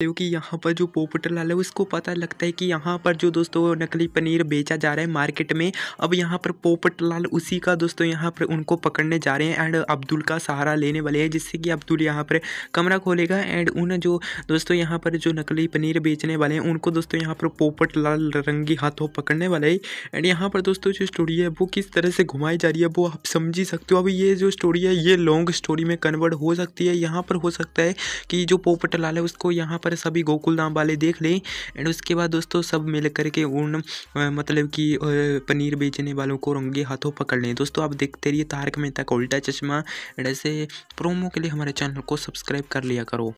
क्योंकि यहाँ पर जो पोपटल लाल है उसको पता लगता है कि यहाँ पर जो दोस्तों नकली पनीर बेचा जा रहा है मार्केट में अब यहाँ पर पोपट लाल उसी का दोस्तों यहाँ पर उनको पकड़ने जा रहे हैं एंड अब्दुल का सहारा लेने वाले हैं जिससे कि अब्दुल यहाँ पर कमरा खोलेगा एंड उन जो दोस्तों यहाँ पर जो नकली पनीर बेचने वाले हैं उनको दोस्तों यहाँ पर पोपट लाल रंगी हाथों पकड़ने वाले है एंड यहाँ पर दोस्तों जो स्टोरी है वो किस तरह से घुमाई जा रही है वो आप समझ ही सकते हो अब ये जो स्टोरी है ये लॉन्ग स्टोरी में कन्वर्ट हो सकती है यहाँ पर हो सकता है कि जो पोपट लाल है उसको यहाँ पर पर सभी गोकुल धाम वाले देख लें एंड उसके बाद दोस्तों सब मिल करके उन मतलब कि पनीर बेचने वालों को रंगे हाथों पकड़ लें दोस्तों आप देखते रहिए तारक मेहता का उल्टा चश्मा एंड ऐसे प्रोमो के लिए हमारे चैनल को सब्सक्राइब कर लिया करो